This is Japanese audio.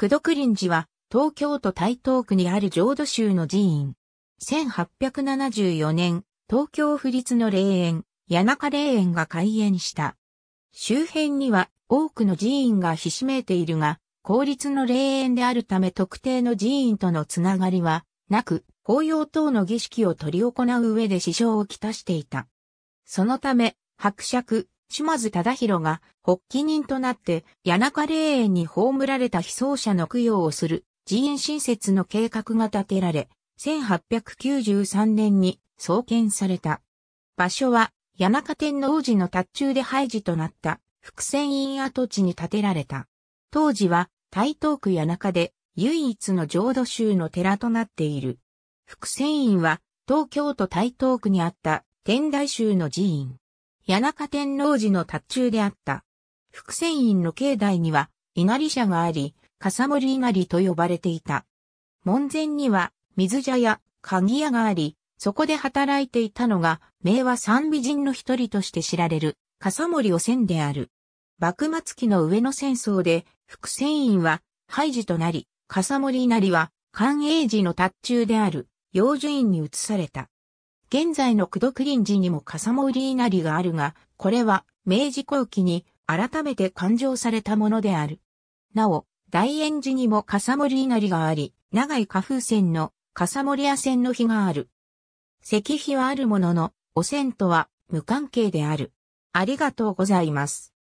九毒林寺は、東京都台東区にある浄土宗の寺院。1874年、東京府立の霊園、谷中霊園が開園した。周辺には多くの寺院がひしめいているが、公立の霊園であるため特定の寺院とのつながりはなく、法要等の儀式を取り行う上で支障をきたしていた。そのため、白尺、島津忠宏が発起人となって谷中霊園に葬られた被葬者の供養をする寺院新設の計画が立てられ、1893年に創建された。場所は谷中天皇寺の達中で廃寺となった伏線院跡地に建てられた。当時は台東区谷中で唯一の浄土宗の寺となっている。伏線院は東京都台東区にあった天台宗の寺院。谷中天王寺の達中であった。伏線院の境内には、稲荷社があり、笠森稲荷と呼ばれていた。門前には、水茶屋、鍵屋があり、そこで働いていたのが、名和三美人の一人として知られる、笠森汚せんである。幕末期の上野戦争で、伏線院は廃寺となり、笠森稲荷は、寛永寺の達中である、養寿院に移された。現在の九毒林寺にも笠森稲荷があるが、これは明治後期に改めて勘定されたものである。なお、大円寺にも笠森稲荷があり、長井花風船の笠森屋線の碑がある。石碑はあるものの、汚染とは無関係である。ありがとうございます。